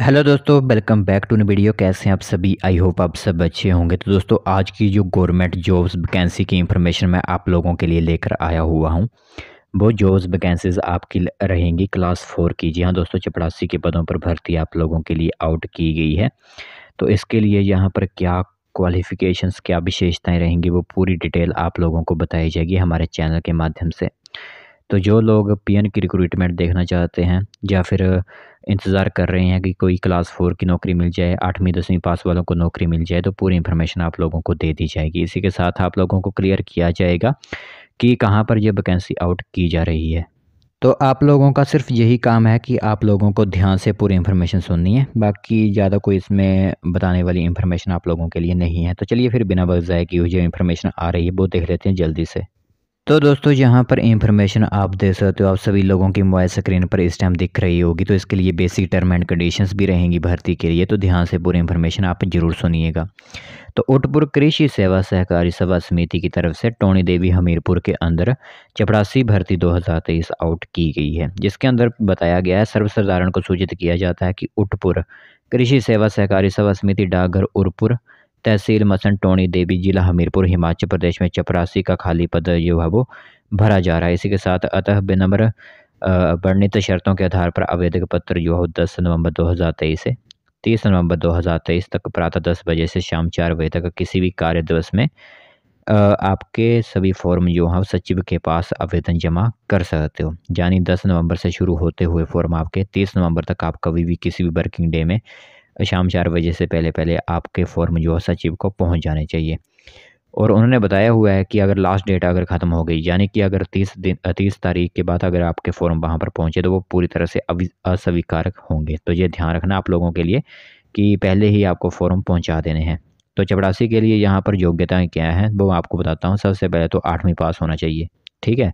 hello दोस्तों welcome back to video कैसे हैं आप सभी आई होप आप सब अच्छे होंगे तो दोस्तों आज की जो गवर्नमेंट जॉब्स वैकेंसी की इन्फॉर्मेशन मैं आप लोगों के लिए लेकर आया हुआ हूं वो जॉब्स वैकेंसीज आपकी रहेंगी क्लास फोर की जी हाँ दोस्तों चपरासी के पदों पर भर्ती आप लोगों के लिए आउट की गई है तो इसके लिए यहाँ पर क्या क्वालिफ़िकेशंस क्या विशेषताएँ रहेंगी वो पूरी डिटेल आप लोगों को बताई जाएगी हमारे चैनल के माध्यम से तो जो लोग पी की रिक्रूटमेंट देखना चाहते हैं या फिर इंतज़ार कर रहे हैं कि कोई क्लास फोर की नौकरी मिल जाए आठवीं दसवीं पास वालों को नौकरी मिल जाए तो पूरी इन्फॉर्मेशन आप लोगों को दे दी जाएगी इसी के साथ आप लोगों को क्लियर किया जाएगा कि कहाँ पर यह वैकेंसी आउट की जा रही है तो आप लोगों का सिर्फ यही काम है कि आप लोगों को ध्यान से पूरी इन्फॉर्मेशन सुननी है बाकी ज़्यादा कोई इसमें बताने वाली इन्फॉर्मेशन आप लोगों के लिए नहीं है तो चलिए फिर बिना वजाय की हुई जो इन्फॉर्मेशन आ रही है वो देख लेते हैं जल्दी से तो दोस्तों यहाँ पर इंफॉर्मेशन आप दे सकते हो आप सभी लोगों की मोबाइल स्क्रीन पर इस टाइम दिख रही होगी तो इसके लिए बेसिक टर्म एंड कंडीशंस भी रहेंगी भर्ती के लिए तो ध्यान से पूरी इंफॉर्मेशन आप जरूर सुनिएगा तो उठपुर कृषि सेवा सहकारी सभा समिति की तरफ से टोनी देवी हमीरपुर के अंदर चपरासी भर्ती दो आउट की गई है जिसके अंदर बताया गया है सर्वसाधारण को सूचित किया जाता है कि उटपुर कृषि सेवा सहकारी सभा समिति डाकघर उरपुर तहसील मसन टोणी देवी जिला हमीरपुर हिमाचल प्रदेश में चपरासी का खाली पद जो है वो भरा जा रहा है इसी के साथ अतः विनम्र वर्णित शर्तों के आधार पर आवेदक पत्र जो है दस नवंबर तेईस से तीस नवंबर 2023 तक प्रातः दस बजे से शाम चार बजे तक किसी भी कार्य दिवस में आपके सभी फॉर्म जो हैं सचिव के पास आवेदन जमा कर सकते हो यानी 10 नवंबर से शुरू होते हुए फॉर्म आपके 30 नवंबर तक आप कभी भी किसी भी वर्किंग डे में शाम चार बजे से पहले पहले आपके फॉर्म जो है सचिव को पहुंच जाने चाहिए और उन्होंने बताया हुआ है कि अगर लास्ट डेट अगर ख़त्म हो गई यानी कि अगर तीस दिन तीस तारीख के बाद अगर आपके फॉर्म वहाँ पर पहुँचे तो वो पूरी तरह से अस्वीकारक होंगे तो ये ध्यान रखना आप लोगों के लिए कि पहले ही आपको फॉर्म पहुँचा देने हैं तो चपरासी के लिए यहाँ पर योग्यताएँ क्या हैं वो आपको बताता हूँ सबसे पहले तो आठवीं पास होना चाहिए ठीक है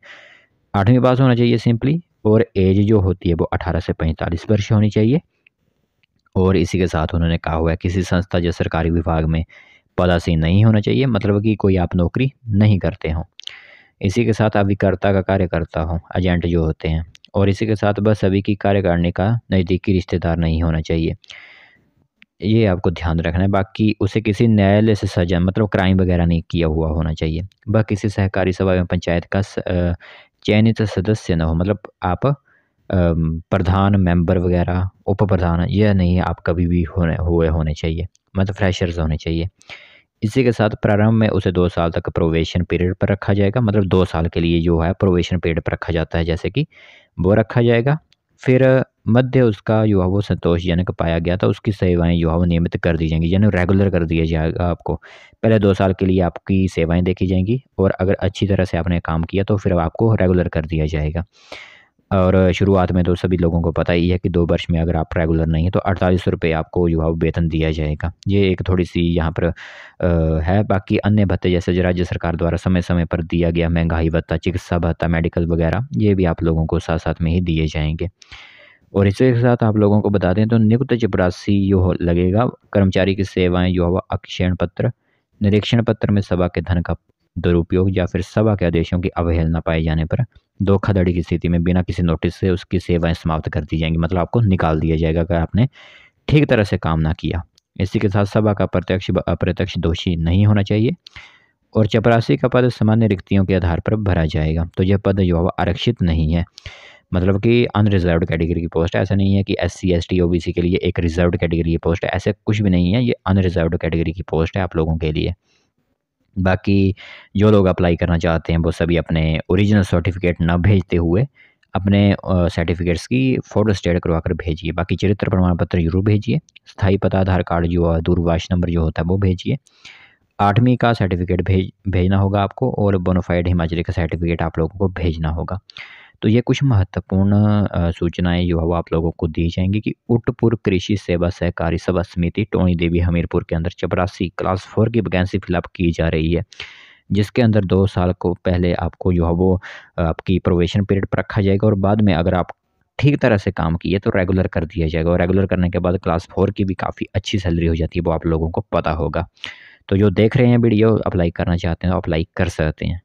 आठवीं पास होना चाहिए सिंपली और एज जो होती है वो अठारह से पैंतालीस वर्ष होनी चाहिए और इसी के साथ उन्होंने कहा हुआ है किसी संस्था या सरकारी विभाग में पदासीन नहीं होना चाहिए मतलब कि कोई आप नौकरी नहीं करते हों इसी के साथ अभिकर्ता का कार्यकर्ता हो एजेंट जो होते हैं और इसी के साथ बस सभी की कार्यकारिणी का नज़दीकी रिश्तेदार नहीं होना चाहिए ये आपको ध्यान रखना है बाकी उसे किसी न्यायालय से सजा मतलब क्राइम वगैरह नहीं किया हुआ होना चाहिए वह किसी सहकारी सभा या पंचायत का चयनित सदस्य न हो मतलब आप प्रधान मेंबर वगैरह उप प्रधान यह नहीं आप कभी भी होने हुए होने चाहिए मतलब फ्रेशर्स होने चाहिए इसी के साथ प्रारंभ में उसे दो साल तक प्रोवेशन पीरियड पर रखा जाएगा मतलब दो साल के लिए जो है प्रोवेशन पीरियड पर रखा जाता है जैसे कि वो रखा जाएगा फिर मध्य उसका जो है वो संतोषजनक पाया गया था उसकी सेवाएं जो है वो नियमित कर दी जाएंगी यानी रेगुलर कर दिया जाएगा आपको पहले दो साल के लिए आपकी सेवाएं देखी जाएंगी और अगर अच्छी तरह से आपने काम किया तो फिर आपको रेगुलर कर दिया जाएगा और शुरुआत में तो सभी लोगों को पता ही है कि दो वर्ष में अगर आप रेगुलर नहीं हैं तो अड़तालीस रुपये आपको जो है वेतन दिया जाएगा ये एक थोड़ी सी यहाँ पर है बाकी अन्य भत्ते जैसे राज्य सरकार द्वारा समय समय पर दिया गया महंगाई भत्ता चिकित्सा भत्ता मेडिकल वगैरह ये भी आप लोगों को साथ साथ में ही दिए जाएंगे और इसके साथ आप लोगों को बता दें तो नियुक्त चपरासी जो लगेगा कर्मचारी की सेवाएँ जो हुआ अक्षण पत्र निरीक्षण पत्र में सभा के धन का दुरुपयोग या फिर सभा के आदेशों की अवहेलना पाए जाने पर धोखाधड़ी की स्थिति में बिना किसी नोटिस से उसकी सेवाएं समाप्त कर दी जाएंगी मतलब आपको निकाल दिया जाएगा अगर आपने ठीक तरह से काम ना किया इसी के साथ सभा का प्रत्यक्ष अप्रत्यक्ष दोषी नहीं होना चाहिए और चपरासी का पद सामान्य रिक्तियों के आधार पर भरा जाएगा तो यह पद जो है आरक्षित नहीं है मतलब कि अनरिजर्व कैटेगरी की पोस्ट है ऐसा नहीं है कि S C S T O B C के लिए एक रिजर्व कैटेगरी की पोस्ट है ऐसे कुछ भी नहीं है ये अनरिजर्व कैटेगरी की पोस्ट है आप लोगों के लिए बाकी जो लोग अप्लाई करना चाहते हैं वो सभी अपने ओरिजिनल सर्टिफिकेट ना भेजते हुए अपने सर्टिफिकेट्स की फ़ोटो स्टेट करवा कर भेजिए बाकी चरित्र प्रमाण पत्र जरूर भेजिए स्थाई पता आधार कार्ड जो है दूरभाष नंबर जो होता है वो भेजिए आठवीं का सर्टिफिकेट भेज भेजना होगा आपको और बोनोफाइड हिमाचली का सर्टिफिकेट आप लोगों को भेजना होगा तो ये कुछ महत्वपूर्ण सूचनाएं जो है वो आप लोगों को दी जाएंगी कि उटपुर कृषि सेवा सहकारी सभा समिति टोनी देवी हमीरपुर के अंदर चपरासी क्लास फोर की वैकेंसी फिलअप की जा रही है जिसके अंदर दो साल को पहले आपको जो है वो आपकी प्रोवेशन पीरियड पर रखा जाएगा और बाद में अगर आप ठीक तरह से काम किए तो रेगुलर कर दिया जाएगा और रेगुलर करने के बाद क्लास फोर की भी काफ़ी अच्छी सैलरी हो जाती है वो आप लोगों को पता होगा तो जो देख रहे हैं वीडियो अप्लाई करना चाहते हैं तो अप्लाई कर सकते हैं